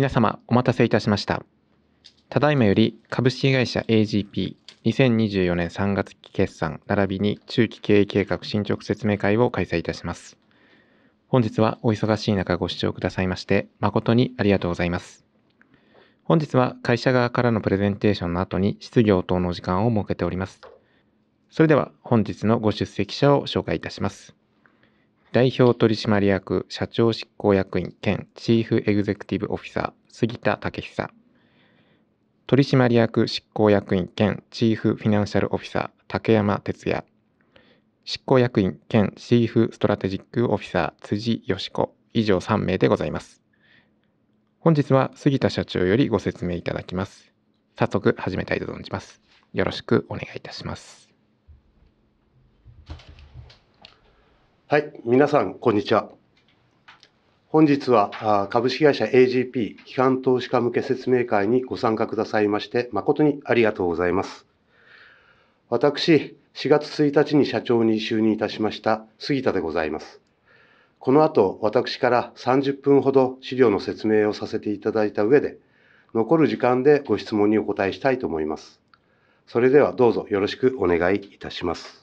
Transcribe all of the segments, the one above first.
皆様お待たせいたしました。ただいまより株式会社 AGP2024 年3月期決算並びに中期経営計画進捗説明会を開催いたします。本日はお忙しい中ご視聴くださいまして誠にありがとうございます。本日は会社側からのプレゼンテーションの後に質疑応答の時間を設けております。それでは本日のご出席者を紹介いたします。代表取締役社長執行役員兼チーフエグゼクティブオフィサー杉田武久取締役執行役員兼チーフフィナンシャルオフィサー竹山哲也執行役員兼チーフストラテジックオフィサー辻よし子以上3名でございます本日は杉田社長よりご説明いただきます早速始めたいと存じますよろしくお願いいたしますはい、皆さん、こんにちは。本日は株式会社 AGP 機関投資家向け説明会にご参加くださいまして、誠にありがとうございます。私、4月1日に社長に就任いたしました杉田でございます。この後、私から30分ほど資料の説明をさせていただいた上で、残る時間でご質問にお答えしたいと思います。それではどうぞよろしくお願いいたします。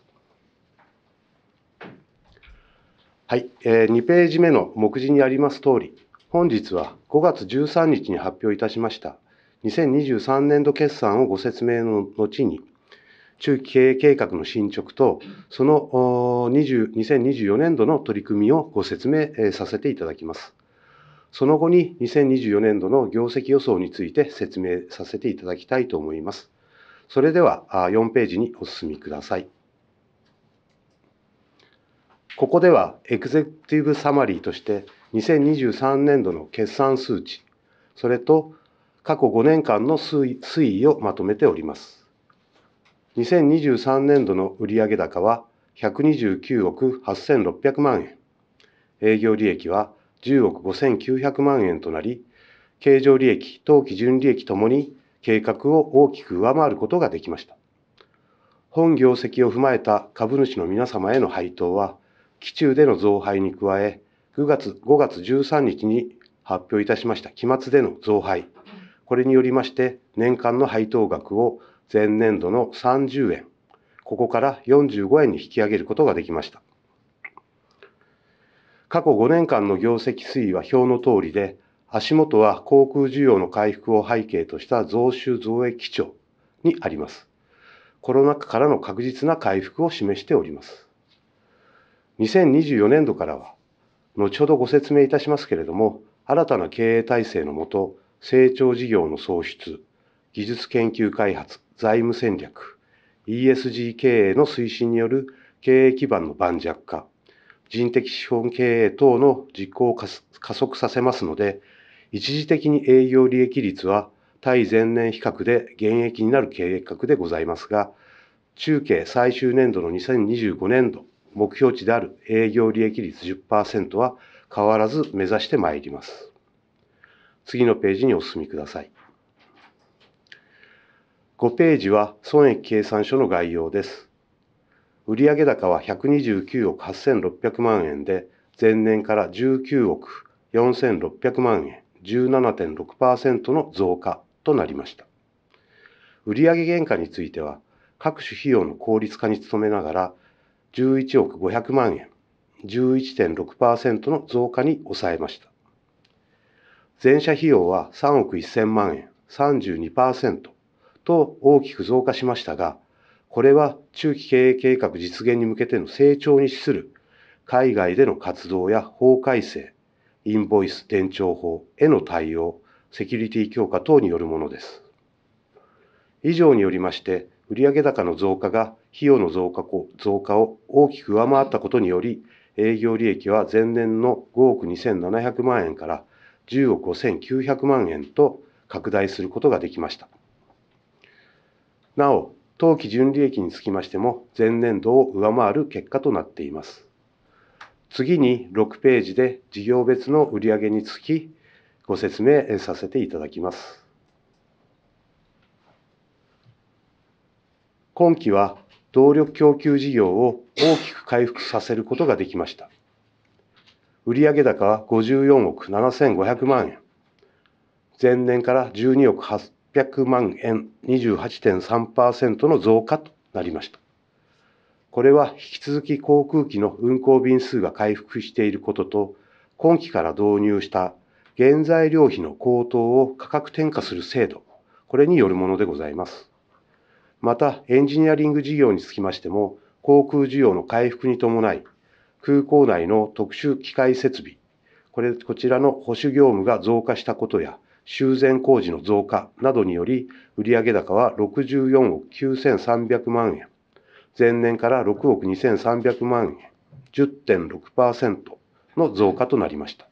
はい、えー、2ページ目の目次にあります通り、本日は5月13日に発表いたしました2023年度決算をご説明の後に、中期経営計画の進捗と、その20 2024年度の取り組みをご説明させていただきます。その後に2024年度の業績予想について説明させていただきたいと思います。それでは4ページにお進みください。ここではエグゼクティブサマリーとして2023年度の決算数値、それと過去5年間の推移をまとめております。2023年度の売上高は129億8600万円、営業利益は10億5900万円となり、経常利益、当期純利益ともに計画を大きく上回ることができました。本業績を踏まえた株主の皆様への配当は、基中での増配に加え、9月、5月13日に発表いたしました期末での増配。これによりまして、年間の配当額を前年度の30円、ここから45円に引き上げることができました。過去5年間の業績推移は表の通りで、足元は航空需要の回復を背景とした増収増益基調にあります。コロナ禍からの確実な回復を示しております。2024年度からは、後ほどご説明いたしますけれども、新たな経営体制のもと、成長事業の創出、技術研究開発、財務戦略、ESG 経営の推進による経営基盤の盤石化、人的資本経営等の実行を加速させますので、一時的に営業利益率は対前年比較で減益になる計画でございますが、中継最終年度の2025年度、目標値である営業利益率10%は変わらず目指してまいります。次のページにお進みください。5ページは損益計算書の概要です。売上高は129億8600万円で、前年から19億4600万円、17.6%の増加となりました。売上原価については、各種費用の効率化に努めながら、11億500万円、11.6%の増加に抑えました。全社費用は3億1000万円、32%と大きく増加しましたが、これは中期経営計画実現に向けての成長に資する海外での活動や法改正、インボイス伝承法への対応、セキュリティ強化等によるものです。以上によりまして、売上高の増加が費用の増加増加を大きく上回ったことにより、営業利益は前年の5億2700万円から10億5900万円と拡大することができました。なお、当期純利益につきましても、前年度を上回る結果となっています。次に6ページで事業別の売上につきご説明させていただきます。今期は動力供給事業を大きく回復させることができました。売上高は54億7500万円。前年から12億800万円28.3%の増加となりました。これは引き続き航空機の運航便数が回復していることと、今期から導入した原材料費の高騰を価格転嫁する制度、これによるものでございます。またエンジニアリング事業につきましても、航空需要の回復に伴い、空港内の特殊機械設備、これこちらの保守業務が増加したことや、修繕工事の増加などにより、売上高は64億9300万円、前年から6億2300万円、10.6%の増加となりました。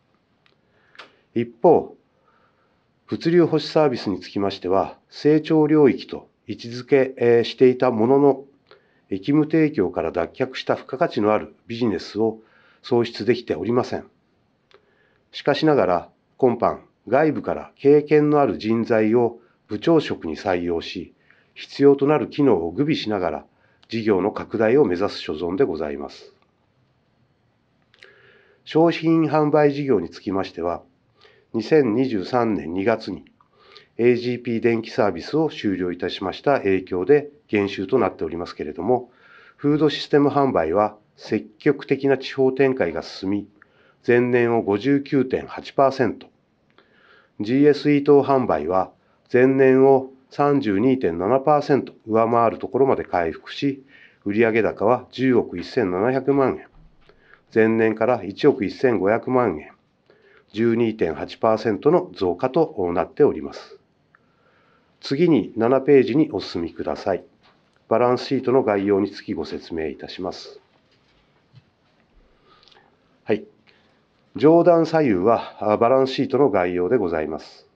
一方、物流保守サービスにつきましては、成長領域と位置づけしていたものの、義務提供から脱却した付加価値のあるビジネスを創出できておりません。しかしながら、今般、外部から経験のある人材を部長職に採用し、必要となる機能を具備しながら、事業の拡大を目指す所存でございます。商品販売事業につきましては、2023年2月に AGP 電気サービスを終了いたしました影響で減収となっておりますけれども、フードシステム販売は積極的な地方展開が進み、前年を59.8%、GSE 等販売は前年を32.7%上回るところまで回復し、売上高は10億1700万円、前年から1億1500万円、12.8%の増加となっております。次に7ページにお進みください。バランスシートの概要につきご説明いたします。はい。上段左右はバランスシートの概要でございます。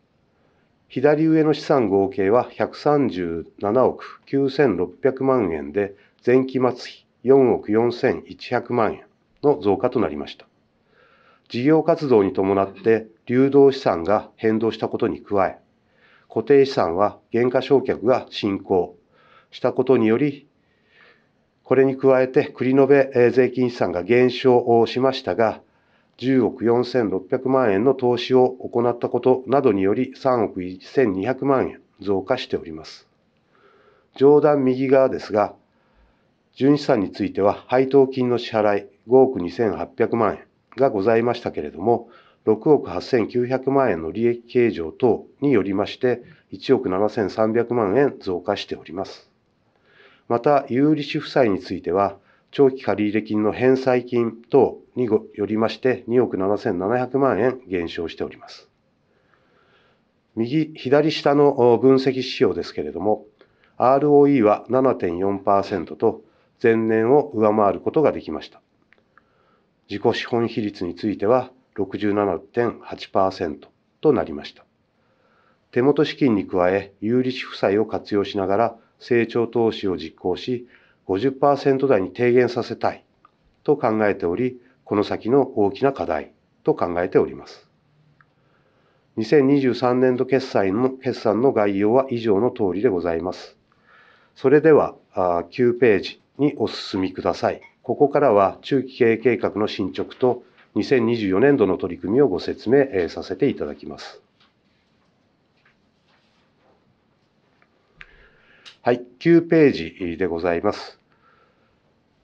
左上の資産合計は137億9600万円で、前期末費4億4100万円の増加となりました。事業活動に伴って流動資産が変動したことに加え、固定資産は減価償却が進行したことにより、これに加えて繰り延べ税金資産が減少しましたが、10億4600万円の投資を行ったことなどにより3億1200万円増加しております。上段右側ですが、純資産については配当金の支払い5億2800万円がございましたけれども、6億8900万円の利益計上等によりまして、1億7300万円増加しております。また、有利子負債については、長期借入金の返済金等によりまして2億7700万円減少しております。右、左下の分析指標ですけれども、ROE は7.4%と前年を上回ることができました。自己資本比率については67.8%となりました。手元資金に加え、有利子負債を活用しながら成長投資を実行し、50%台に低減させたいと考えており、この先の大きな課題と考えております。2023年度決算の決算の概要は以上の通りでございます。それでは、9ページにお進みください。ここからは中期経営計画の進捗と2024年度の取り組みをご説明させていただきます。はい、9ページでございます。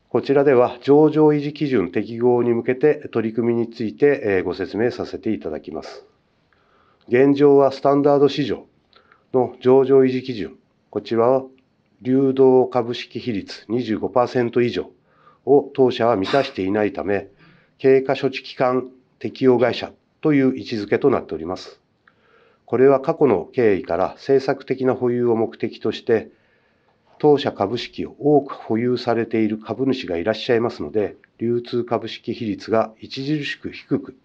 こちらでは上場維持基準適合に向けて取り組みについてご説明させていただきます。現状はスタンダード市場の上場維持基準、こちらは流動株式比率25%以上を当社は満たしていないため、経過処置期間適用会社という位置づけとなっております。これは過去の経緯から政策的な保有を目的として、当社株式を多く保有されている株主がいらっしゃいますので、流通株式比率が著しく低く、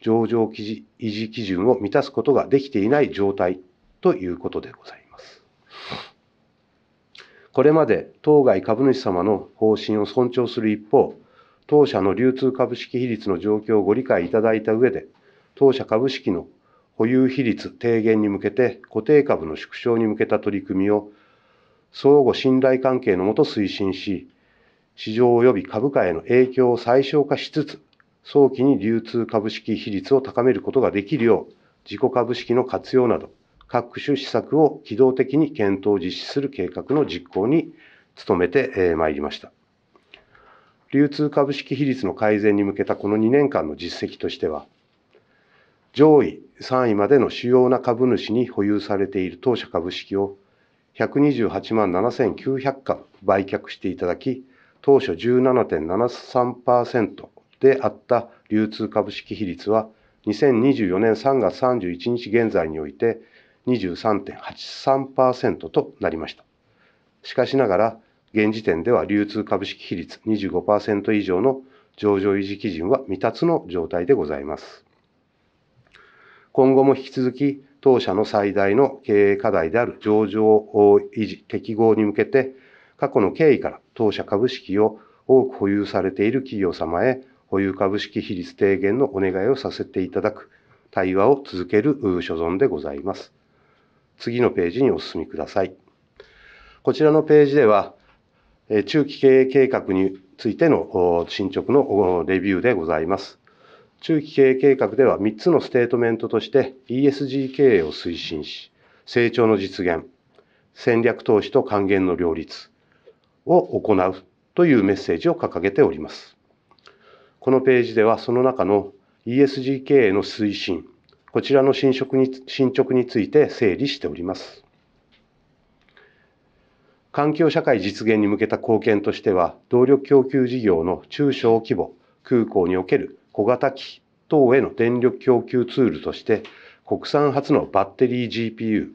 上場維持基準を満たすことができていない状態ということでございます。これまで当該株主様の方針を尊重する一方、当社の流通株式比率の状況をご理解いただいた上で、当社株式の保有比率低減に向けて固定株の縮小に向けた取り組みを相互信頼関係のもと推進し、市場及び株価への影響を最小化しつつ、早期に流通株式比率を高めることができるよう、自己株式の活用など、各種施策を機動的に検討実施する計画の実行に努めてまいりました。流通株式比率の改善に向けたこの2年間の実績としては、上位3位までの主要な株主に保有されている当社株式を128万7900株売却していただき、当初17.73%であった流通株式比率は、2024年3月31日現在において23.83%となりました。しかしながら、現時点では流通株式比率25%以上の上場維持基準は未達の状態でございます。今後も引き続き、当社の最大の経営課題である上場維持適合に向けて、過去の経緯から当社株式を多く保有されている企業様へ保有株式比率低減のお願いをさせていただく対話を続ける所存でございます。次のページにお進みください。こちらのページでは、中期経営計画についての進捗のレビューでございます。中期経営計画では3つのステートメントとして ESG 経営を推進し、成長の実現、戦略投資と還元の両立を行うというメッセージを掲げております。このページではその中の ESG 経営の推進、こちらの進捗に進捗について整理しております。環境社会実現に向けた貢献としては、動力供給事業の中小規模空港における小型機等への電力供給ツールとして、国産初のバッテリー GPU、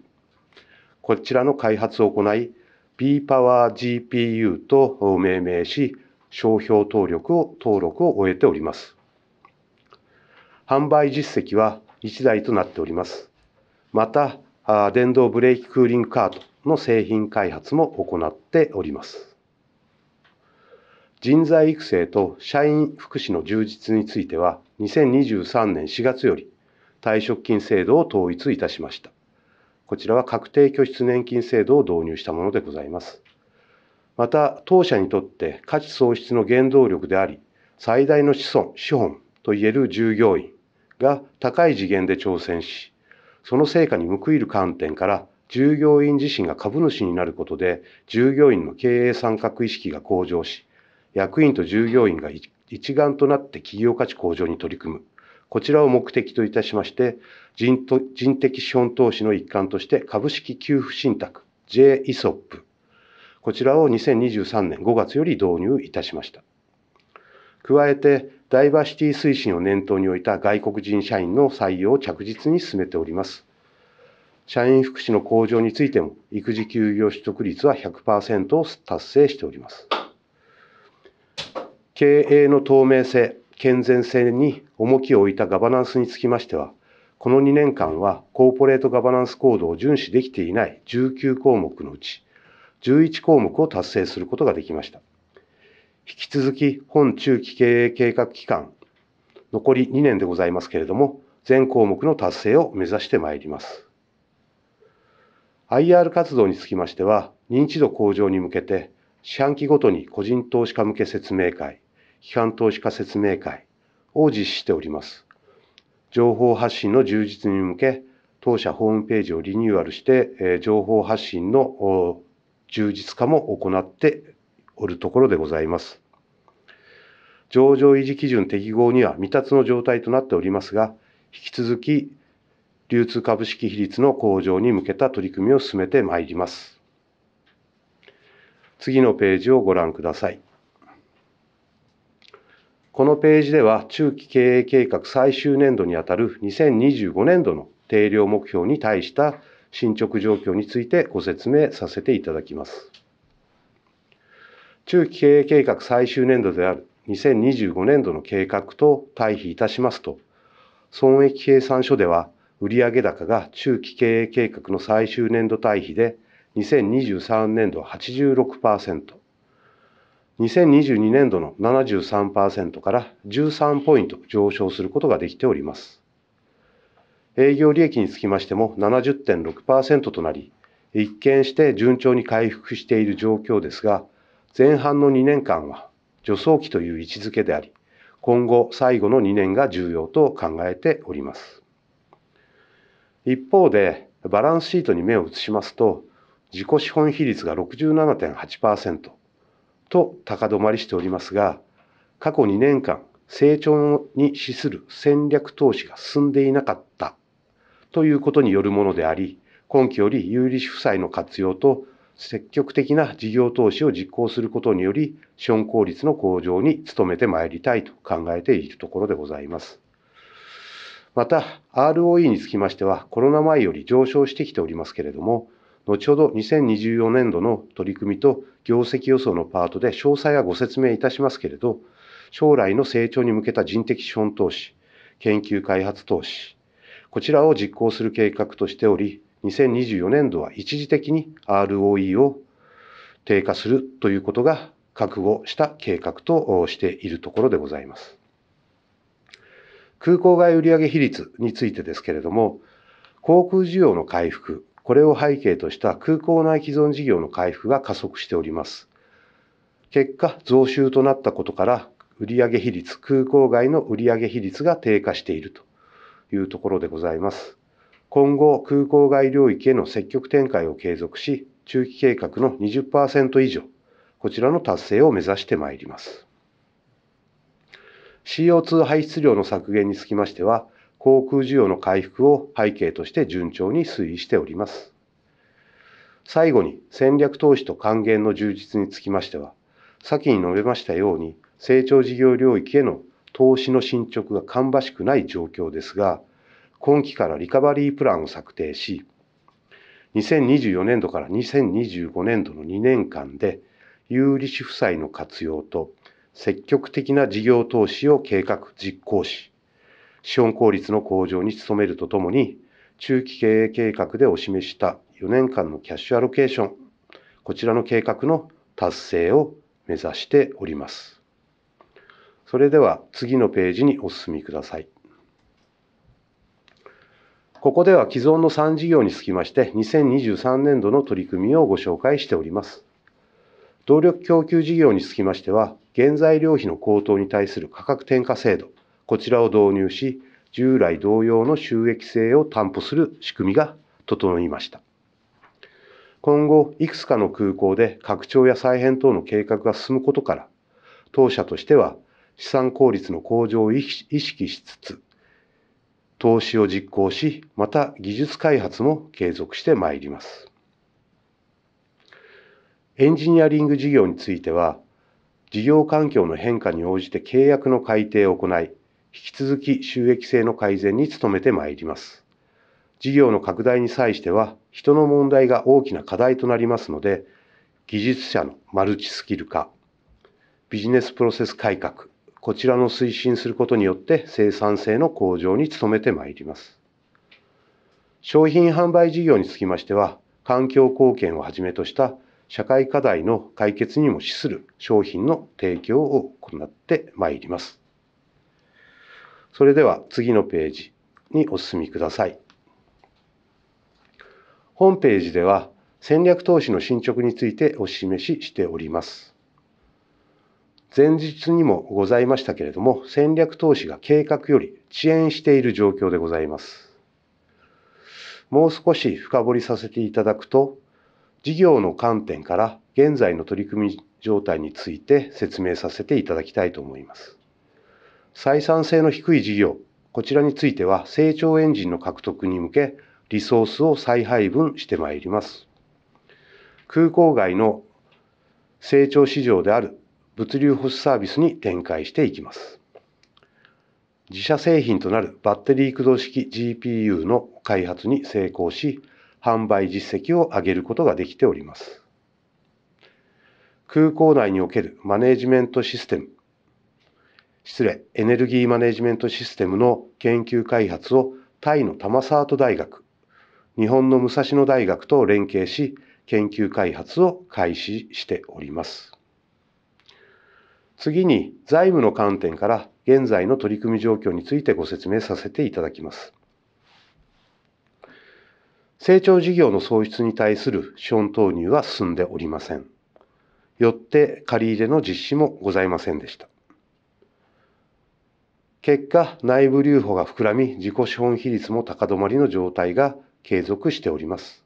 こちらの開発を行い、B パワー GPU と命名し、商標登録を登録を終えております。販売実績は1台となっております。また、電動ブレーキクーリングカート、の製品開発も行っております。人材育成と社員福祉の充実については、2023年4月より退職金制度を統一いたしました。こちらは確定拠出年金制度を導入したものでございます。また、当社にとって価値創出の原動力であり、最大の子孫、資本といえる従業員が高い次元で挑戦し、その成果に報いる観点から、従業員自身が株主になることで、従業員の経営参画意識が向上し、役員と従業員が一丸となって企業価値向上に取り組む。こちらを目的といたしまして、人と人的資本投資の一環として株式給付信託 JISOP、こちらを2023年5月より導入いたしました。加えて、ダイバーシティ推進を念頭に置いた外国人社員の採用を着実に進めております。社員福祉の向上についても育児休業取得率は100%を達成しております経営の透明性健全性に重きを置いたガバナンスにつきましてはこの2年間はコーポレートガバナンスコードを遵守できていない19項目のうち11項目を達成することができました引き続き本中期経営計画期間残り2年でございますけれども全項目の達成を目指してまいります IR 活動につきましては、認知度向上に向けて、四半期ごとに個人投資家向け説明会、基幹投資家説明会を実施しております。情報発信の充実に向け、当社ホームページをリニューアルして、情報発信の充実化も行っておるところでございます。上場維持基準適合には未達の状態となっておりますが、引き続き流通株式比率の向上に向けた取り組みを進めてまいります。次のページをご覧ください。このページでは中期経営計画最終年度にあたる2025年度の定量目標に対した進捗状況についてご説明させていただきます。中期経営計画最終年度である2025年度の計画と対比いたしますと、損益計算書では売上高が中期経営計画の最終年度対比で2023年度は 86%2022 年度の73%から13ポイント上昇することができております営業利益につきましても70.6%となり一見して順調に回復している状況ですが前半の2年間は助走期という位置づけであり今後最後の2年が重要と考えております一方で、バランスシートに目を移しますと、自己資本比率が67.8%と高止まりしておりますが、過去2年間、成長に資する戦略投資が進んでいなかったということによるものであり、今期より有利子負債の活用と積極的な事業投資を実行することにより、資本効率の向上に努めてまいりたいと考えているところでございます。また、ROE につきましては、コロナ前より上昇してきておりますけれども、後ほど2024年度の取り組みと業績予想のパートで詳細はご説明いたしますけれど、将来の成長に向けた人的資本投資、研究開発投資、こちらを実行する計画としており、2024年度は一時的に ROE を低下するということが覚悟した計画としているところでございます。空港外売上比率についてですけれども、航空需要の回復、これを背景とした空港内既存事業の回復が加速しております。結果、増収となったことから、売上比率、空港外の売上比率が低下しているというところでございます。今後、空港外領域への積極展開を継続し、中期計画の20%以上、こちらの達成を目指してまいります。CO2 排出量の削減につきましては、航空需要の回復を背景として順調に推移しております。最後に戦略投資と還元の充実につきましては、先に述べましたように、成長事業領域への投資の進捗が芳しくない状況ですが、今期からリカバリープランを策定し、2024年度から2025年度の2年間で、有利子負債の活用と積極的な事業投資を計画、実行し、資本効率の向上に努めるとともに、中期経営計画でお示した4年間のキャッシュアロケーション、こちらの計画の達成を目指しております。それでは次のページにお進みください。ここでは既存の3事業につきまして2023年度の取り組みをご紹介しております。動力供給事業につきましては、原材料費の高騰に対する価格転嫁制度、こちらを導入し、従来同様の収益性を担保する仕組みが整いました。今後、いくつかの空港で拡張や再編等の計画が進むことから、当社としては資産効率の向上を意識しつつ、投資を実行し、また技術開発も継続してまいります。エンジニアリング事業については、事業環境の変化に応じて契約の改定を行い、引き続き収益性の改善に努めてまいります。事業の拡大に際しては、人の問題が大きな課題となりますので、技術者のマルチスキル化、ビジネスプロセス改革、こちらの推進することによって生産性の向上に努めてまいります。商品販売事業につきましては、環境貢献をはじめとした社会課題の解決にも資する商品の提供を行ってまいります。それでは次のページにお進みください。本ページでは戦略投資の進捗についてお示ししております。前日にもございましたけれども、戦略投資が計画より遅延している状況でございます。もう少し深掘りさせていただくと、事業の観点から現在の取り組み状態について説明させていただきたいと思います。採算性の低い事業、こちらについては成長エンジンの獲得に向けリソースを再配分してまいります。空港外の成長市場である物流保守サービスに展開していきます。自社製品となるバッテリー駆動式 GPU の開発に成功し、販売実績を上げることができております。空港内におけるマネジメントシステム、失礼、エネルギーマネジメントシステムの研究開発をタイのタマサート大学、日本の武蔵野大学と連携し、研究開発を開始しております。次に財務の観点から現在の取り組み状況についてご説明させていただきます。成長事業の創出に対する資本投入は進んでおりません。よって借り入れの実施もございませんでした。結果、内部留保が膨らみ、自己資本比率も高止まりの状態が継続しております。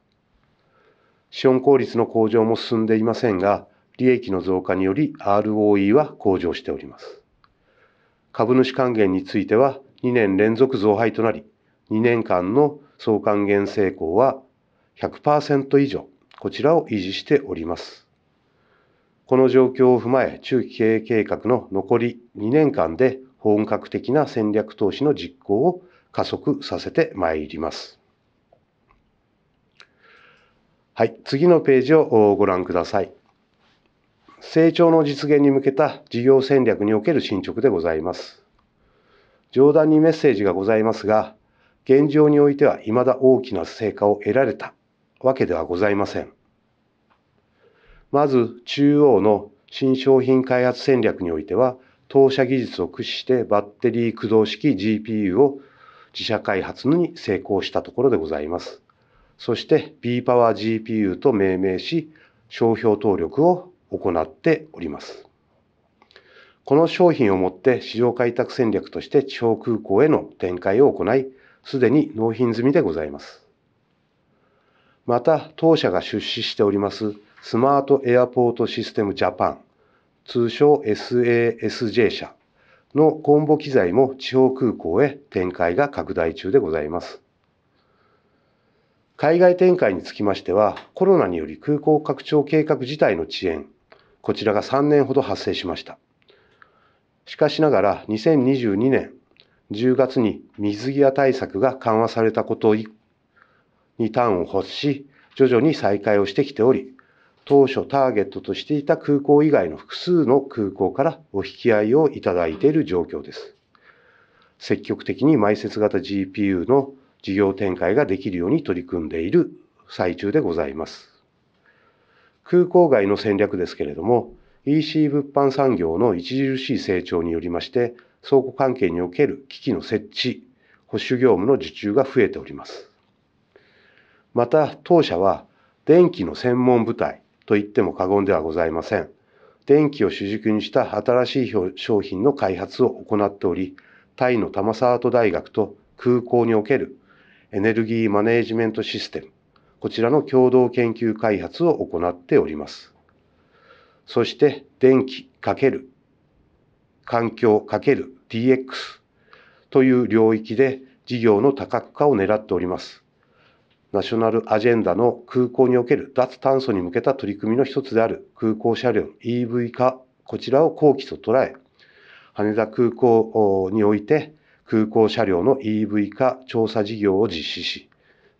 資本効率の向上も進んでいませんが、利益の増加により ROE は向上しております。株主還元については2年連続増配となり、2年間の総還元成功は100%以上、こちらを維持しております。この状況を踏まえ、中期経営計画の残り2年間で本格的な戦略投資の実行を加速させてまいります。はい、次のページをご覧ください。成長の実現に向けた事業戦略における進捗でございます。上段にメッセージがございますが、現状においては未だ大きな成果を得られたわけではございません。まず中央の新商品開発戦略においては当社技術を駆使してバッテリー駆動式 GPU を自社開発に成功したところでございます。そして B パワー GPU と命名し商標登録を行っております。この商品をもって市場開拓戦略として地方空港への展開を行い、すでに納品済みでございます。また、当社が出資しておりますスマートエアポートシステムジャパン、通称 SASJ 社のコンボ機材も地方空港へ展開が拡大中でございます。海外展開につきましては、コロナにより空港拡張計画自体の遅延、こちらが3年ほど発生しました。しかしながら2022年10月に水際対策が緩和されたことに端を発し、徐々に再開をしてきており、当初ターゲットとしていた空港以外の複数の空港からお引き合いをいただいている状況です。積極的に埋設型 GPU の事業展開ができるように取り組んでいる最中でございます。空港外の戦略ですけれども、EC 物販産業の著しい成長によりまして、倉庫関係における機器の設置、保守業務の受注が増えております。また、当社は電気の専門部隊と言っても過言ではございません。電気を主軸にした新しい商品の開発を行っており、タイの玉沢都大学と空港におけるエネルギーマネージメントシステム、こちらの共同研究開発を行っております。そして、電気×環境 ×DX という領域で事業の多角化を狙っております。ナショナルアジェンダの空港における脱炭素に向けた取り組みの一つである空港車両 EV 化、こちらを後期と捉え、羽田空港において空港車両の EV 化調査事業を実施し、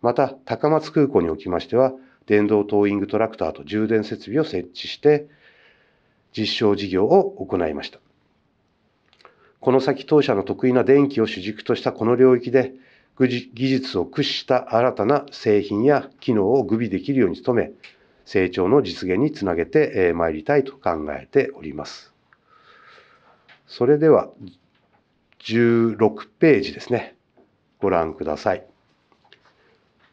また高松空港におきましては、電動トーイングトラクターと充電設備を設置して、実証事業を行いました。この先当社の得意な電気を主軸としたこの領域で、技術を駆使した新たな製品や機能を具備できるように努め、成長の実現につなげてまいりたいと考えております。それでは、16ページですね。ご覧ください。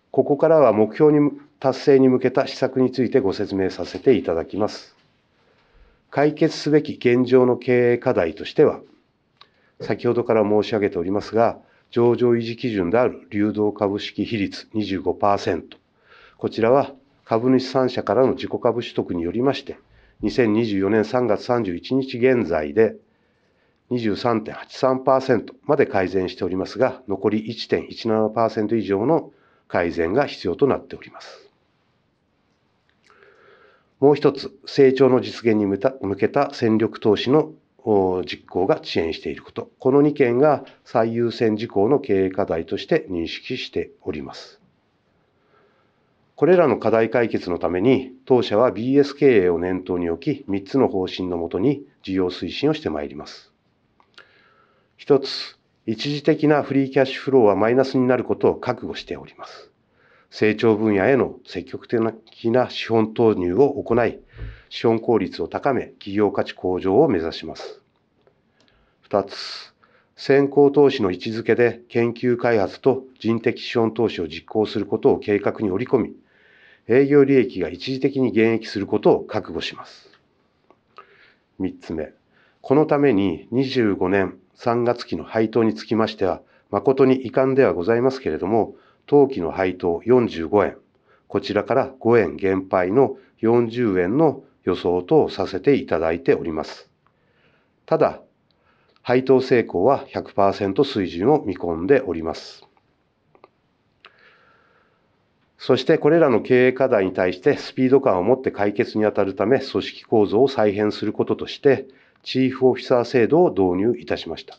ここからは目標に達成に向けた施策についてご説明させていただきます。解決すべき現状の経営課題としては、先ほどから申し上げておりますが、上場維持基準である流動株式比率25%、こちらは株主3社からの自己株取得によりまして、2024年3月31日現在で23.83%まで改善しておりますが、残り1.17%以上の改善が必要となっております。もう一つ、成長の実現に向けた戦力投資の実行が遅延していること、この2件が最優先事項の経営課題として認識しております。これらの課題解決のために、当社は BS 経営を念頭に置き、3つの方針のもとに事業推進をしてまいります。1つ、一時的なフリーキャッシュフローはマイナスになることを覚悟しております。成長分野への積極的な資本投入を行い、資本効率を高め、企業価値向上を目指します。2つ、先行投資の位置づけで研究開発と人的資本投資を実行することを計画に織り込み、営業利益が一時的に減益することを覚悟します。3つ目、このために25年3月期の配当につきましては、誠に遺憾ではございますけれども、当期の配当45円、こちらから5円減配の40円の予想とさせていただいております。ただ、配当成功は100%水準を見込んでおります。そしてこれらの経営課題に対してスピード感を持って解決にあたるため組織構造を再編することとしてチーフオフィサー制度を導入いたしました。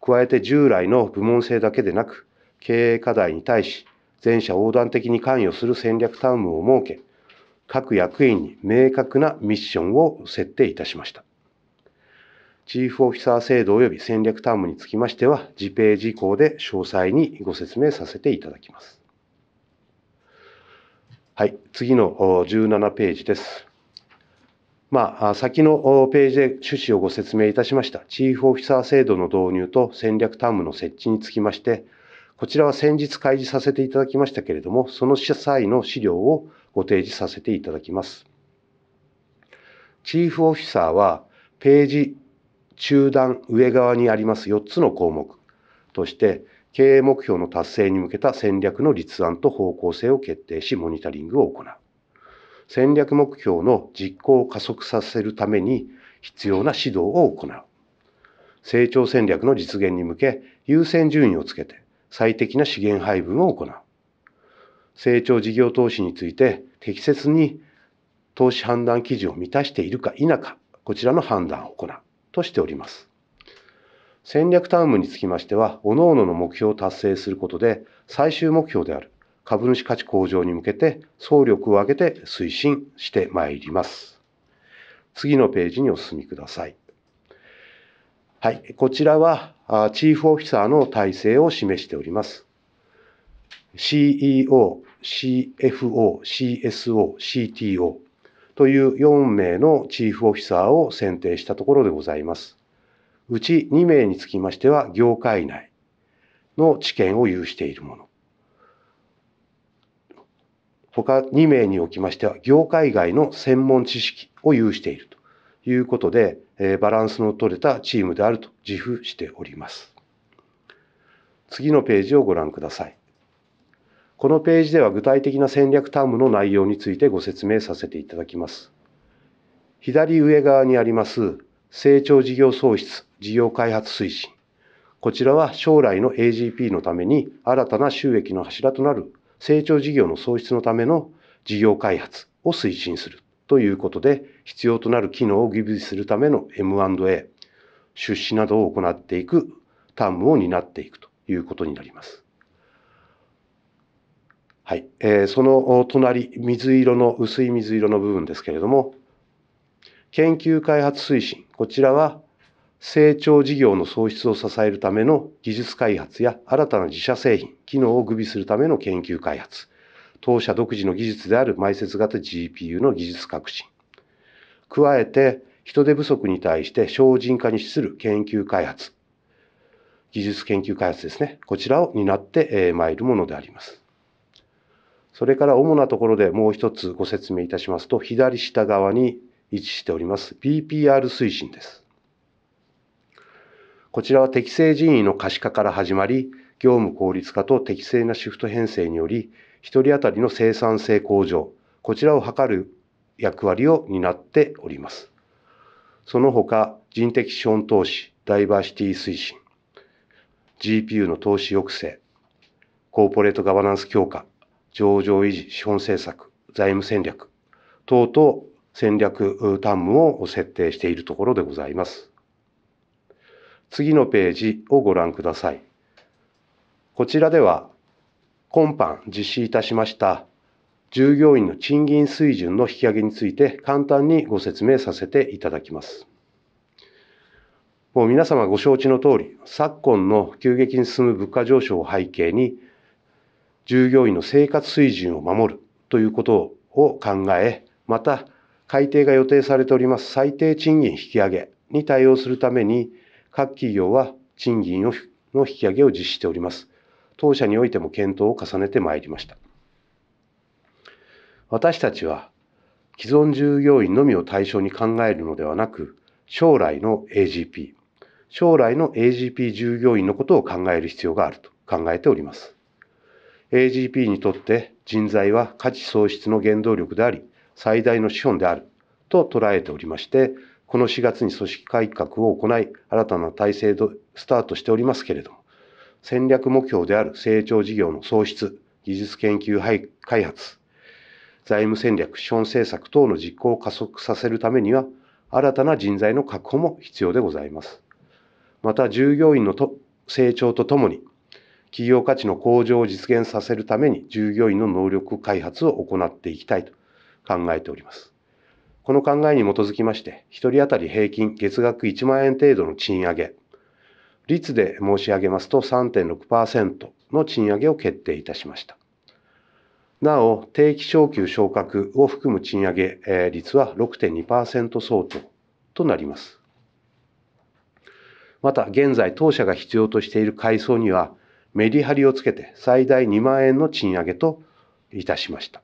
加えて従来の部門制だけでなく経営課題に対し全社横断的に関与する戦略タームを設け各役員に明確なミッションを設定いたしました。チーフオフィサー制度及び戦略タームにつきましては、次ページ以降で詳細にご説明させていただきます。はい、次の17ページです。まあ、先のページで趣旨をご説明いたしました、チーフオフィサー制度の導入と戦略タームの設置につきまして、こちらは先日開示させていただきましたけれども、その際の資料をご提示させていただきます。チーフオフィサーはページ中段上側にあります4つの項目として経営目標の達成に向けた戦略の立案と方向性を決定しモニタリングを行う。戦略目標の実行を加速させるために必要な指導を行う。成長戦略の実現に向け優先順位をつけて最適な資源配分を行う。成長事業投資について適切に投資判断基準を満たしているか否か、こちらの判断を行うとしております。戦略タームにつきましては、各々の目標を達成することで、最終目標である株主価値向上に向けて総力を挙げて推進してまいります。次のページにお進みください。はい、こちらはチーフオフィサーの体制を示しております。CEO、CFO、CSO、CTO という4名のチーフオフィサーを選定したところでございます。うち2名につきましては、業界内の知見を有しているもの。他2名におきましては、業界外の専門知識を有しているということで、バランスの取れたチームであると自負しております。次のページをご覧ください。このページでは具体的な戦略タームの内容についてご説明させていただきます。左上側にあります成長事業創出、事業開発推進。こちらは将来の AGP のために新たな収益の柱となる成長事業の創出のための事業開発を推進するということで必要となる機能を具備するための M&A、出資などを行っていくタームを担っていくということになります。はい、えー、その隣、水色の、薄い水色の部分ですけれども、研究開発推進、こちらは成長事業の創出を支えるための技術開発や新たな自社製品、機能を具備するための研究開発、当社独自の技術である埋設型 GPU の技術革新、加えて人手不足に対して精進化に資する研究開発、技術研究開発ですね、こちらを担ってまいるものであります。それから主なところでもう一つご説明いたしますと、左下側に位置しております PPR 推進です。こちらは適正人員の可視化から始まり、業務効率化と適正なシフト編成により、1人当たりの生産性向上、こちらを図る役割を担っております。その他、人的資本投資、ダイバーシティ推進、GPU の投資抑制、コーポレートガバナンス強化、上場維持、資本政策、財務戦略等々戦略端務を設定しているところでございます。次のページをご覧ください。こちらでは、今般実施いたしました従業員の賃金水準の引き上げについて簡単にご説明させていただきます。もう皆様ご承知の通り、昨今の急激に進む物価上昇を背景に、従業員の生活水準を守るということを考え、また、改定が予定されております最低賃金引き上げに対応するために、各企業は賃金の引き上げを実施しております。当社においても検討を重ねてまいりました。私たちは、既存従業員のみを対象に考えるのではなく、将来の AGP、将来の AGP 従業員のことを考える必要があると考えております。AGP にとって人材は価値創出の原動力であり、最大の資本であると捉えておりまして、この4月に組織改革を行い、新たな体制をスタートしておりますけれども、戦略目標である成長事業の創出、技術研究開発、財務戦略、資本政策等の実行を加速させるためには、新たな人材の確保も必要でございます。また、従業員のと成長とともに、企業価値の向上を実現させるために従業員の能力開発を行っていきたいと考えております。この考えに基づきまして、1人当たり平均月額1万円程度の賃上げ、率で申し上げますと3.6%の賃上げを決定いたしました。なお、定期昇給昇格を含む賃上げ率は6.2%相当となります。また、現在当社が必要としている階層には、メリハリをつけて最大2万円の賃上げといたしました。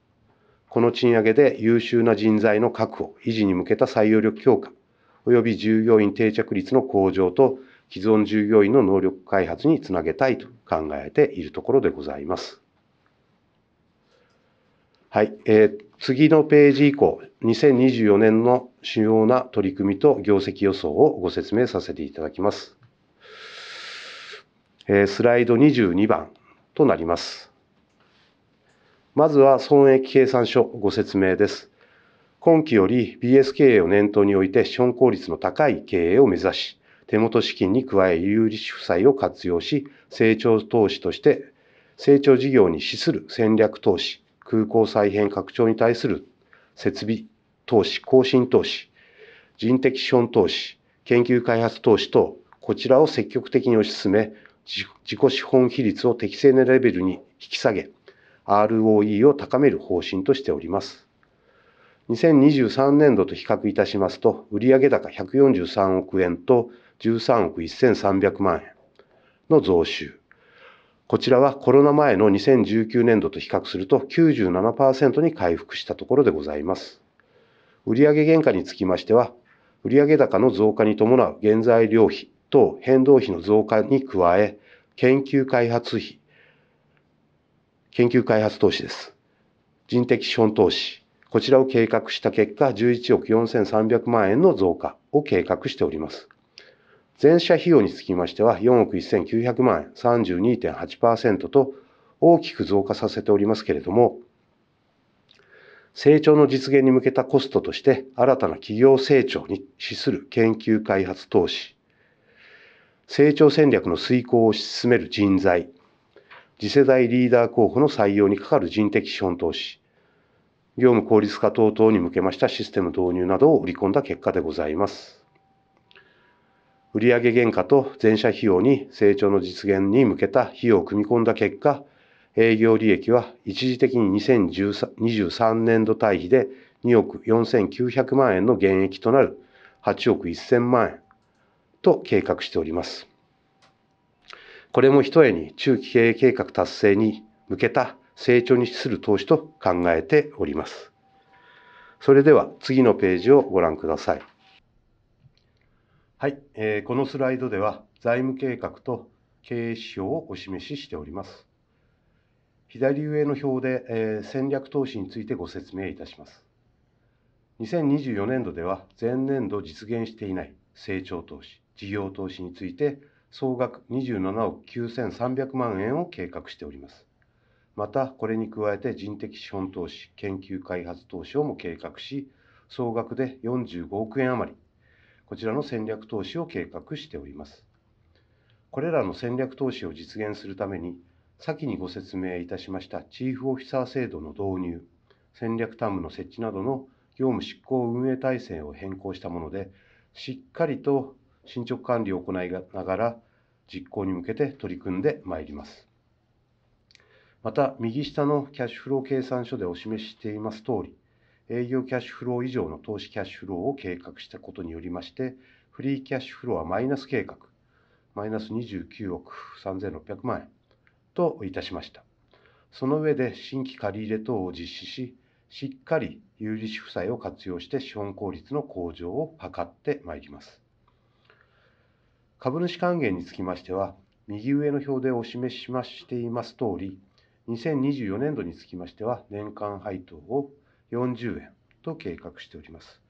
この賃上げで優秀な人材の確保、維持に向けた採用力強化、および従業員定着率の向上と既存従業員の能力開発につなげたいと考えているところでございます。はい、えー、次のページ以降、2024年の主要な取り組みと業績予想をご説明させていただきます。スライド22番となります。まずは損益計算書ご説明です。今期より BS 経営を念頭において資本効率の高い経営を目指し、手元資金に加え有利子負債を活用し、成長投資として成長事業に資する戦略投資、空港再編拡張に対する設備投資、更新投資、人的資本投資、研究開発投資等、こちらを積極的に推し進め、自己資本比率を適正なレベルに引き下げ、ROE を高める方針としております。2023年度と比較いたしますと、売上高143億円と13億1300万円の増収。こちらはコロナ前の2019年度と比較すると97%に回復したところでございます。売上原価につきましては、売上高の増加に伴う原材料費、と変動費の増加に加え、研究開発費、研究開発投資です。人的資本投資、こちらを計画した結果、11億4300万円の増加を計画しております。全社費用につきましては、4億1900万円、32.8%と大きく増加させておりますけれども、成長の実現に向けたコストとして、新たな企業成長に資する研究開発投資、成長戦略の遂行を推し進める人材、次世代リーダー候補の採用にかかる人的資本投資、業務効率化等々に向けましたシステム導入などを織り込んだ結果でございます。売上原価と全社費用に成長の実現に向けた費用を組み込んだ結果、営業利益は一時的に2023年度対比で2億4900万円の減益となる8億1000万円、と計画しております。これもひとえに中期経営計画達成に向けた成長に資する投資と考えております。それでは次のページをご覧ください。はい、えー、このスライドでは財務計画と経営指標をお示ししております。左上の表で、えー、戦略投資についてご説明いたします。2024年度では前年度実現していない成長投資、事業投資について総額27億9300万円を計画しております。また、これに加えて人的資本投資、研究開発投資をも計画し、総額で45億円余り、こちらの戦略投資を計画しております。これらの戦略投資を実現するために、先にご説明いたしましたチーフオフィサー制度の導入、戦略タムの設置などの業務執行運営体制を変更したもので、しっかりと進捗管理を行いながら実行に向けて取り組んでまいります。また、右下のキャッシュフロー計算書でお示ししています通り、営業キャッシュフロー以上の投資キャッシュフローを計画したことによりまして、フリーキャッシュフローはマイナス計画、マイナス29億3600万円といたしました。その上で新規借入等を実施し、しっかり有利子負債を活用して資本効率の向上を図ってまいります。株主還元につきましては、右上の表でお示ししましています通り、2024年度につきましては、年間配当を40円と計画しております。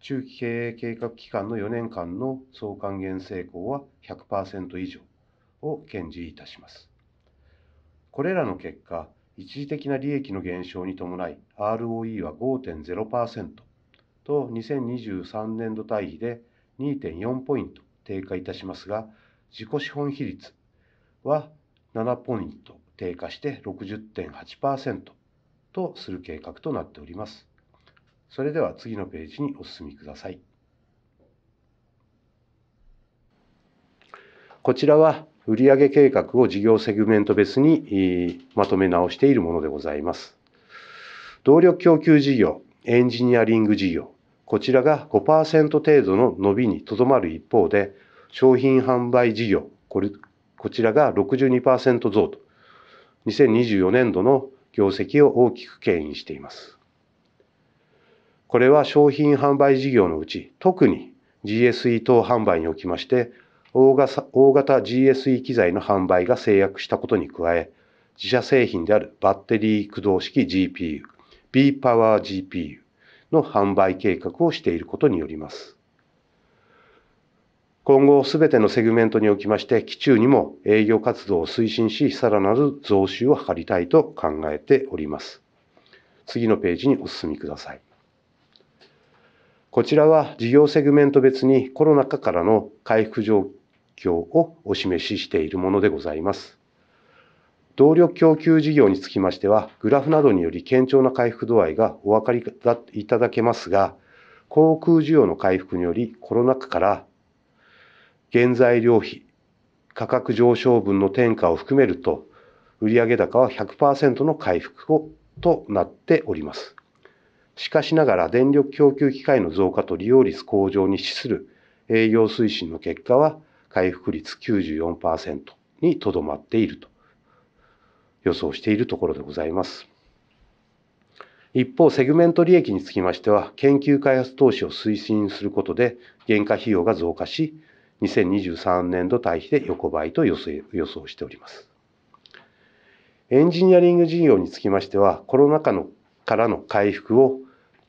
中期経営計画期間の4年間の総還元成功は100%以上を堅持いたします。これらの結果、一時的な利益の減少に伴い、ROE は5.0%と2023年度対比で2.4ポイント低下いたしますが、自己資本比率は7ポイント低下して60.8%とする計画となっております。それでは次のページにお進みください。こちらは売上計画を事業セグメント別にまとめ直しているものでございます。動力供給事業、エンジニアリング事業、こちらが5%程度の伸びにとどまる一方で、商品販売事業、これこちらが62%増と、2024年度の業績を大きく牽引しています。これは商品販売事業のうち、特に GSE 等販売におきまして、大型 GSE 機材の販売が制約したことに加え、自社製品であるバッテリー駆動式 GPU、B パワー GPU、の販売計画をしていることによります。今後、すべてのセグメントにおきまして、期中にも営業活動を推進し、さらなる増収を図りたいと考えております。次のページにお進みください。こちらは事業セグメント別にコロナ禍からの回復状況をお示ししているものでございます。動力供給事業につきましては、グラフなどにより堅調な回復度合いがお分かりいただけますが、航空需要の回復によりコロナ禍から原材料費、価格上昇分の転嫁を含めると、売上高は100%の回復をとなっております。しかしながら電力供給機会の増加と利用率向上に資する営業推進の結果は回復率94%にとどまっていると。予想しているところでございます。一方、セグメント利益につきましては、研究開発投資を推進することで、原価費用が増加し、2023年度対比で横ばいと予想しております。エンジニアリング事業につきましては、コロナ禍のからの回復を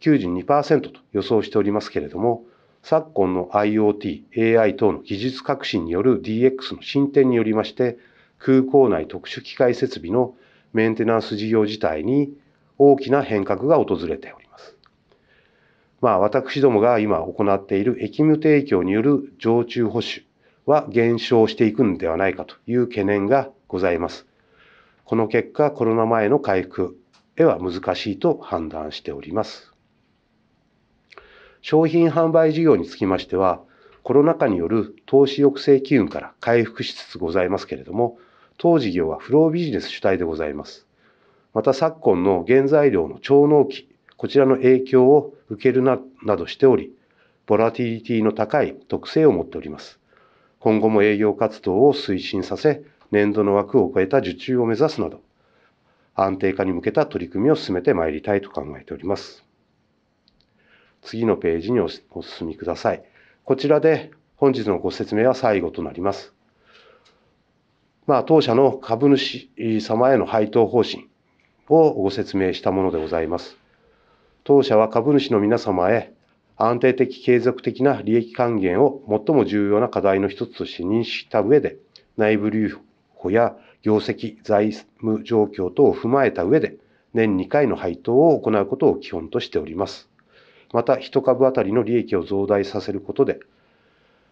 92%と予想しておりますけれども、昨今の IoT、AI 等の技術革新による DX の進展によりまして、空港内特殊機械設備のメンテナンス事業自体に大きな変革が訪れております。まあ、私どもが今行っている駅務提供による常駐保守は減少していくんではないかという懸念がございます。この結果、コロナ前の回復へは難しいと判断しております。商品販売事業につきましては、コロナ禍による投資抑制機運から回復しつつございますけれども、当事業はフロービジネス主体でございます。また昨今の原材料の超納期、こちらの影響を受けるなどしており、ボラティリティの高い特性を持っております。今後も営業活動を推進させ、年度の枠を超えた受注を目指すなど、安定化に向けた取り組みを進めてまいりたいと考えております。次のページにお進みください。こちらで本日のご説明は最後となります。まあ、当社の株主様への配当方針をご説明したものでございます。当社は株主の皆様へ安定的継続的な利益還元を最も重要な課題の一つとして認識した上で、内部留保や業績、財務状況等を踏まえた上で、年2回の配当を行うことを基本としております。また、1株当たりの利益を増大させることで、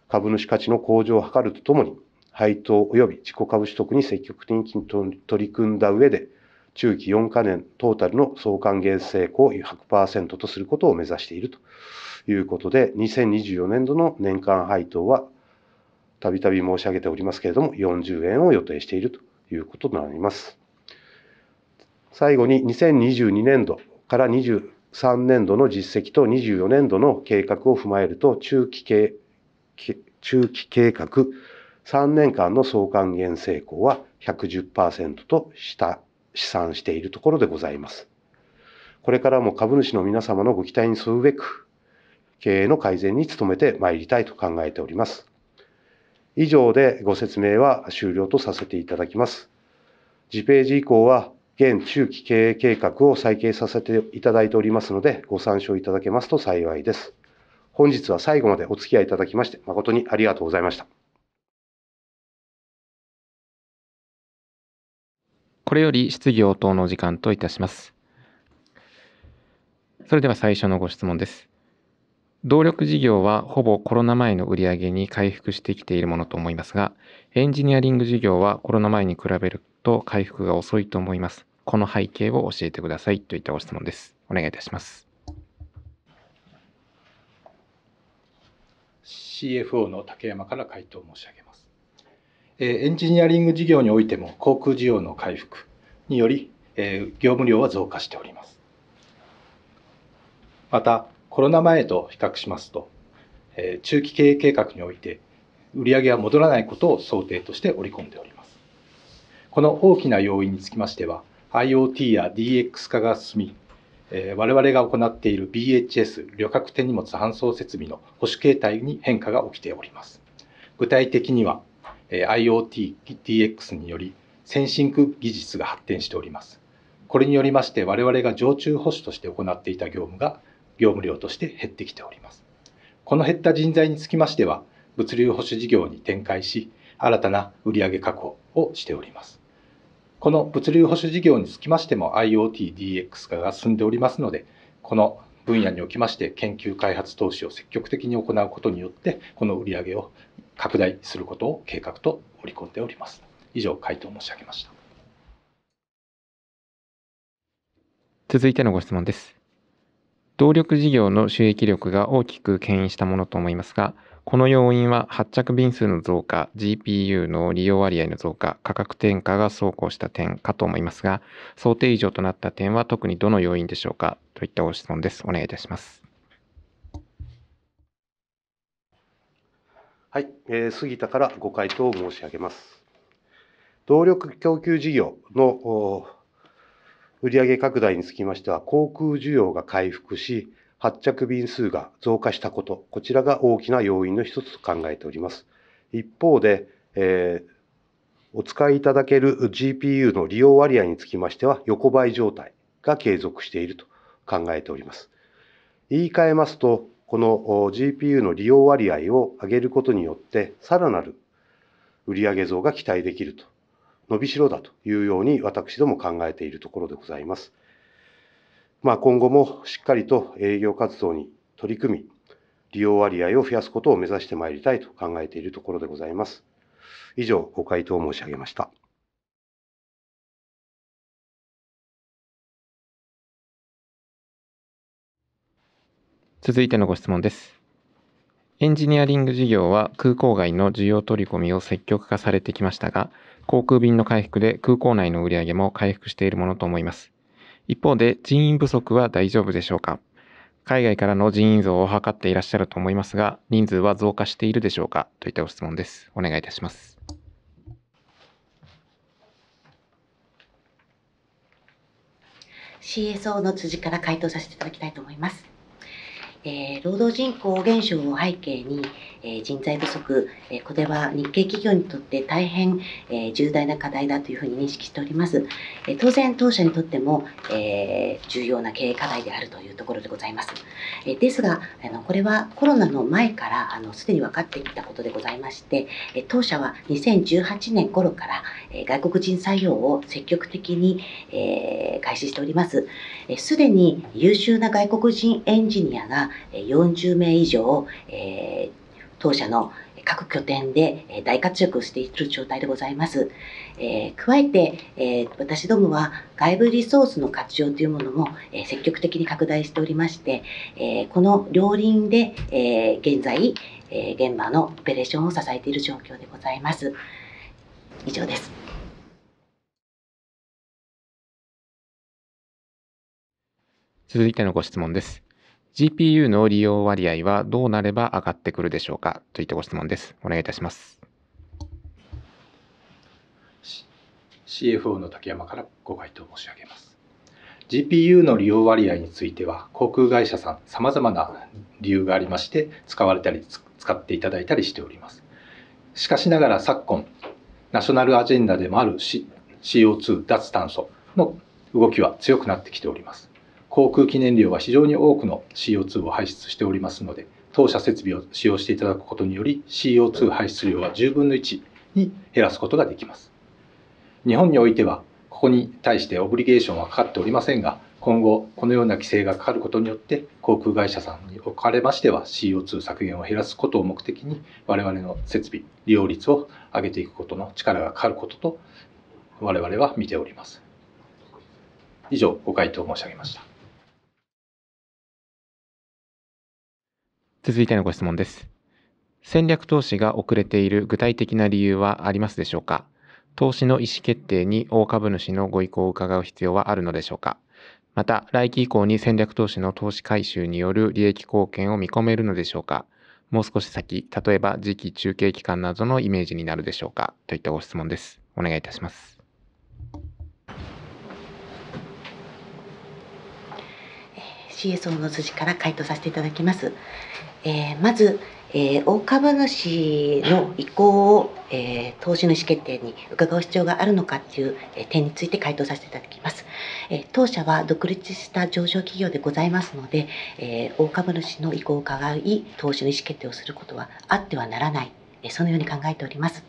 株主価値の向上を図るとともに、配当及び自己株取得に積極的に取り組んだ上で、中期4カ年トータルの総還元成功を100%とすることを目指しているということで、2024年度の年間配当は、たびたび申し上げておりますけれども、40円を予定しているということとなります。最後に2022年度から23年度の実績と24年度の計画を踏まえると、中期計中期計画3年間の総還元成功は110%とした試算しているところでございます。これからも株主の皆様のご期待に沿うべく、経営の改善に努めてまいりたいと考えております。以上でご説明は終了とさせていただきます。次ページ以降は、現中期経営計画を再掲させていただいておりますので、ご参照いただけますと幸いです。本日は最後までお付き合いいただきまして、誠にありがとうございました。これより質疑応答の時間といたします。それでは最初のご質問です。動力事業はほぼコロナ前の売り上げに回復してきているものと思いますが、エンジニアリング事業はコロナ前に比べると回復が遅いと思います。この背景を教えてくださいといったご質問です。お願いいたします。CFO の竹山から回答申し上げえエンジニアリング事業においても航空需要の回復によりえ業務量は増加しておりますまたコロナ前と比較しますとえ中期経営計画において売上は戻らないことを想定として織り込んでおりますこの大きな要因につきましては IoT や DX 化が進み我々が行っている BHS 旅客手荷物搬送設備の保守形態に変化が起きております具体的には IoTDX により先進技術が発展しております。これによりまして我々が常駐保守として行っていた業務が業務量として減ってきております。この減った人材につきましては物流保守事業に展開し新たな売上確保をしております。この物流保守事業につきましても IoTDX 化が進んでおりますので、この分野におきまして研究開発投資を積極的に行うことによって、この売上を拡大することを計画と織り込んでおります。以上、回答申し上げました。続いてのご質問です。動力事業の収益力が大きく牽引したものと思いますが、この要因は発着便数の増加、GPU の利用割合の増加、価格転嫁が走行した点かと思いますが、想定以上となった点は特にどの要因でしょうかといったご質問です。お願いいたします。はい、えー、杉田からご回答を申し上げます。動力供給事業の売上拡大につきましては、航空需要が回復し、発着便数が増加したこと、こちらが大きな要因の一つと考えております。一方で、えー、お使いいただける GPU の利用割合につきましては、横ばい状態が継続していると考えております。言い換えますと、この GPU の利用割合を上げることによって、さらなる売上増が期待できると、伸びしろだというように私ども考えているところでございます。まあ、今後もしっかりと営業活動に取り組み、利用割合を増やすことを目指してまいりたいと考えているところでございます。以上、ご回答申し上げました。続いてのご質問です。エンジニアリング事業は空港外の需要取り込みを積極化されてきましたが、航空便の回復で空港内の売り上げも回復しているものと思います。一方で人員不足は大丈夫でしょうか海外からの人員増を図っていらっしゃると思いますが、人数は増加しているでしょうかといったご質問です。お願いいたします。CSO の辻から回答させていただきたいと思います。えー、労働人口減少を背景に、えー、人材不足、えー、これは日系企業にとって大変、えー、重大な課題だというふうに認識しております。えー、当然、当社にとっても、えー、重要な経営課題であるというところでございます。えー、ですがあの、これはコロナの前からあのすでに分かってきたことでございまして、えー、当社は2018年頃から、えー、外国人採用を積極的に、えー、開始しております。す、えー、で、に優秀な外国人エンジニアが40名以上、え当社の各拠点で大活躍している状態でございます。えー、加えて、えー、私どもは外部リソースの活用というものも、えー、積極的に拡大しておりまして、えこの両輪で、え現在、え現場のオペレーションを支えている状況でございます。以上です。続いてのご質問です。GPU の利用割合はどうなれば上がってくるでしょうかといったご質問です。お願いいたします。CFO の竹山からご回答申し上げます。GPU の利用割合については、航空会社さん、さまざまな理由がありまして、使われたり、使っていただいたりしております。しかしながら昨今、ナショナルアジェンダでもある CO2 脱炭素の動きは強くなってきております。航空機燃料は非常に多くの CO2 を排出しておりますので当社設備を使用していただくことにより CO2 排出量は10分の1に減らすことができます日本においてはここに対してオブリゲーションはかかっておりませんが今後このような規制がかかることによって航空会社さんにおかれましては CO2 削減を減らすことを目的に我々の設備利用率を上げていくことの力がかかることと我々は見ております以上ご回答申し上げました続いてのご質問です。戦略投資が遅れている具体的な理由はありますでしょうか投資の意思決定に大株主のご意向を伺う必要はあるのでしょうかまた、来期以降に戦略投資の投資回収による利益貢献を見込めるのでしょうかもう少し先、例えば次期中継期間などのイメージになるでしょうかといったご質問です。お願いいたします。CSO の筋から回答させていただきます。えー、まず、えー、大株主の意向を、えー、投資主決定に伺う必要があるのかっていう、え点について回答させていただきます、えー、当社は独立した上場企業でございますので、えー、大株主の意向を伺い投資の意思決定をすることはあってはならない、えそのように考えております、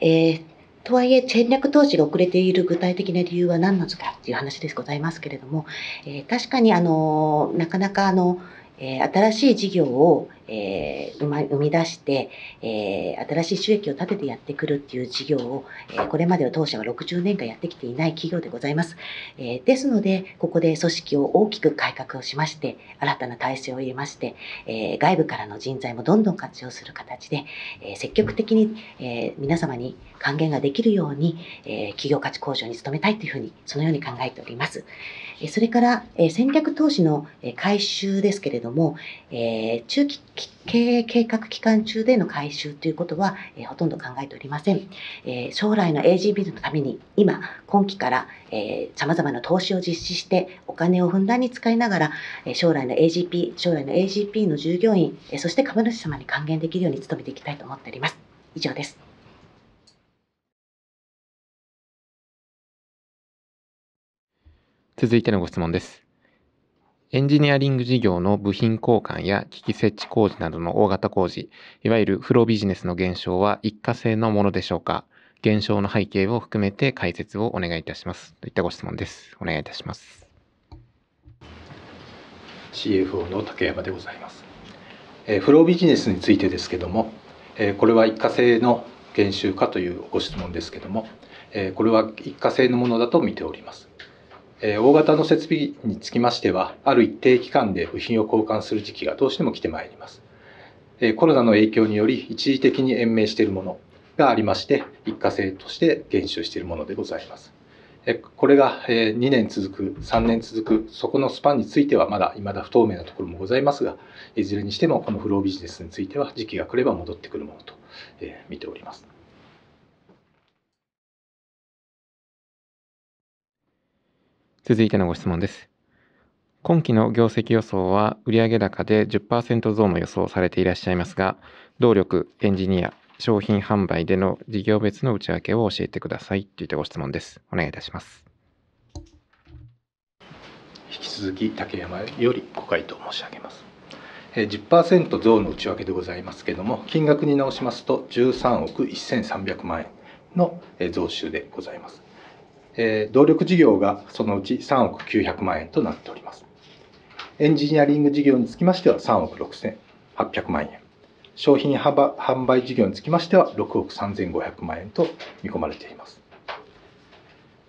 えー、とはいえ戦略投資が遅れている具体的な理由は何なのかっていう話でございますけれども、えー、確かにあのなかなかあの、えー、新しい事業をえー、生み出して、えー、新しい収益を立ててやってくるっていう事業を、えー、これまでの当社は60年間やってきていない企業でございます。えー、ですので、ここで組織を大きく改革をしまして、新たな体制を入れまして、えー、外部からの人材もどんどん活用する形で、えー、積極的に、えー、皆様に還元ができるように、えー、企業価値向上に努めたいというふうに、そのように考えております。えそれから、えー、戦略投資の回収ですけれども、えー、中期経営計画期間中での改修ということは、えー、ほとんど考えておりません。えー、将来の AG ビルのために今、今期から、えー、様々な投資を実施して、お金をふんだんに使いながら、え将来の AGP、将来の AGP の従業員、えそして株主様に還元できるように努めていきたいと思っております。以上です。続いてのご質問です。エンジニアリング事業の部品交換や機器設置工事などの大型工事、いわゆるフロービジネスの減少は一過性のものでしょうか減少の背景を含めて解説をお願いいたします。といったご質問です。お願いいたします。CFO の竹山でございます。えフロービジネスについてですけども、えこれは一過性の減収かというご質問ですけども、えこれは一過性のものだと見ております。え大型の設備につきましては、ある一定期間で部品を交換する時期がどうしても来てまいります。えコロナの影響により一時的に延命しているものがありまして、一過性として減収しているものでございます。えこれがえ2年続く、3年続く、そこのスパンについてはまだ未だ不透明なところもございますが、いずれにしてもこのフロービジネスについては時期が来れば戻ってくるものとえ見ております。続いてのご質問です。今期の業績予想は売上高で10%増も予想されていらっしゃいますが、動力、エンジニア、商品販売での事業別の内訳を教えてくださいといったご質問です。お願いいたします。引き続き竹山よりご回答申し上げます。10%増の内訳でございますけれども、金額に直しますと13億1300万円の増収でございます。えー、動力事業がそのうち3億900万円となっておりますエンジニアリング事業につきましては3億6800万円商品販売事業につきましては6億3500万円と見込まれています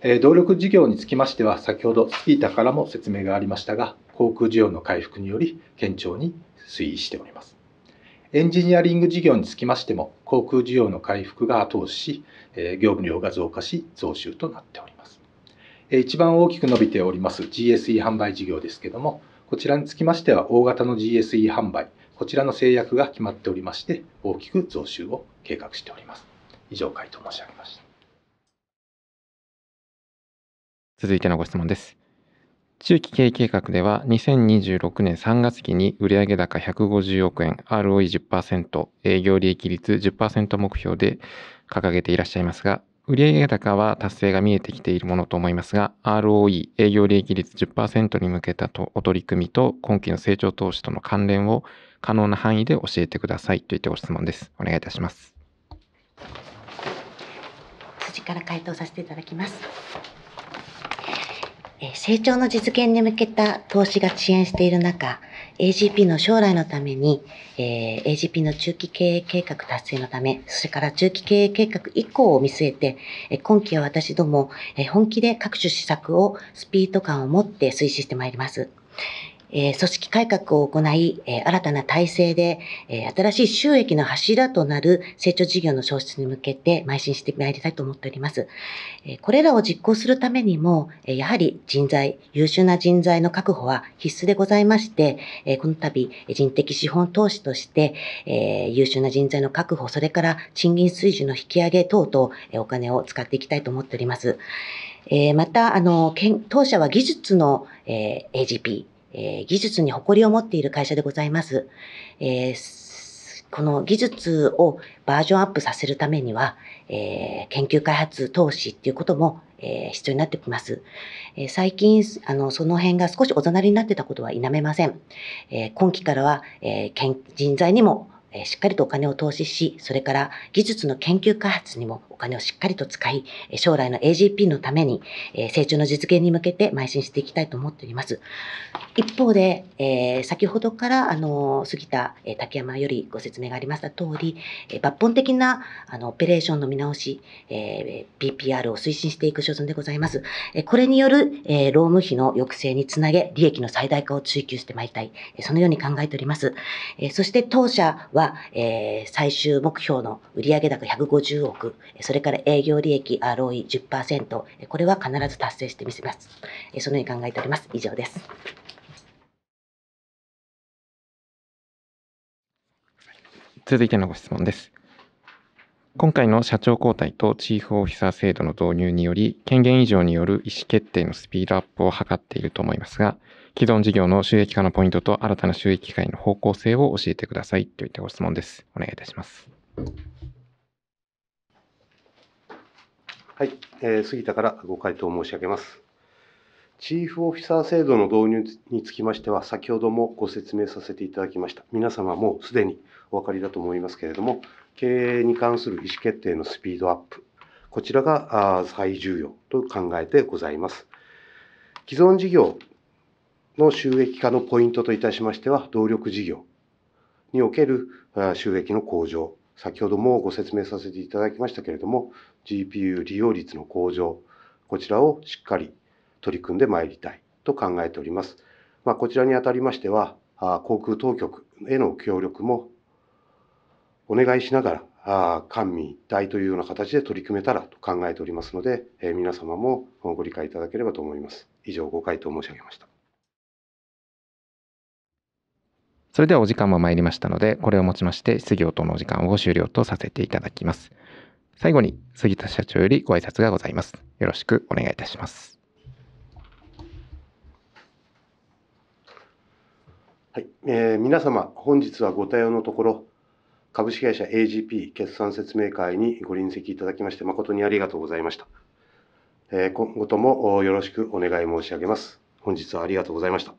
え動力事業につきましては先ほどスキータからも説明がありましたが航空需要の回復により堅調に推移しておりますエンジニアリング事業につきましても航空需要の回復が後押しし業務量が増加し増収となっております一番大きく伸びております GSE 販売事業ですけども、こちらにつきましては大型の GSE 販売、こちらの制約が決まっておりまして、大きく増収を計画しております。以上回答申し上げました。続いてのご質問です。中期経営計画では2026年3月期に売上高150億円、ROE10%、営業利益率10%目標で掲げていらっしゃいますが、売上高は達成が見えてきているものと思いますが、ROE、営業利益率10%に向けたとお取り組みと、今期の成長投資との関連を可能な範囲で教えてくださいといったご質問です。お願いいたします。私から回答させていただきます。成長の実現に向けた投資が遅延している中、AGP の将来のために、えー、AGP の中期経営計画達成のため、それから中期経営計画以降を見据えて、え今期は私ども、え本気で各種施策をスピード感を持って推進してまいります。えー、組織改革を行い、えー、新たな体制で、えー、新しい収益の柱となる成長事業の創出に向けて邁進してまいりたいと思っております。えこれらを実行するためにも、えやはり人材、優秀な人材の確保は必須でございまして、えこの度人的資本投資として、え優秀な人材の確保、それから賃金水準の引き上げ等々、えお金を使っていきたいと思っております。えまた、あの、当社は技術の、え AGP、えー、技術に誇りを持っている会社でございます。えー、この技術をバージョンアップさせるためには、えー、研究開発投資っていうことも、えー、必要になってきます。えー、最近、あの、その辺が少しおざなりになってたことは否めません。えー、今期からは、えー、人材にもしっかりとお金を投資し、それから技術の研究開発にもお金をしっかりと使い、将来の AGP のために、え成長の実現に向けて邁進していきたいと思っております。一方で、え先ほどからあの杉田、え竹山よりご説明がありました通り、え抜本的なあのオペレーションの見直し、え PPR を推進していく所存でございます。えこれによる、え労務費の抑制につなげ、利益の最大化を追求してまいりたい、えそのように考えております。えそして当社は、え最終目標の売上高150億、それから営業利益、ROE10%、これは必ず達成してみせます。そのように考えております。以上です。続いてのご質問です。今回の社長交代とチーフオフィサー制度の導入により、権限以上による意思決定のスピードアップを図っていると思いますが、既存事業の収益化のポイントと新たな収益化への方向性を教えてくださいといったご質問です。お願いいたします。はい、えー、杉田からご回答申し上げます。チーフオフィサー制度の導入につきましては、先ほどもご説明させていただきました。皆様もうすでにお分かりだと思いますけれども、経営に関する意思決定のスピードアップ、こちらが最重要と考えてございます。既存事業の収益化のポイントといたしましては、動力事業における収益の向上、先ほどもご説明させていただきましたけれども、GPU 利用率の向上、こちらをしっかり取り組んでまいりたいと考えております。まあ、こちらにあたりましては、航空当局への協力もお願いしながら、あ官民一体というような形で取り組めたらと考えておりますので、え皆様もご理解いただければと思います。以上、ご回答申し上げました。それではお時間も参りましたので、これをもちまして質疑応答のお時間を終了とさせていただきます。最後に杉田社長よりご挨拶がございます。よろしくお願いいたします。はい、えー、皆様本日はご対応のところ株式会社 AGP 決算説明会にご臨席いただきまして誠にありがとうございました。えー、今後ともよろしくお願い申し上げます。本日はありがとうございました。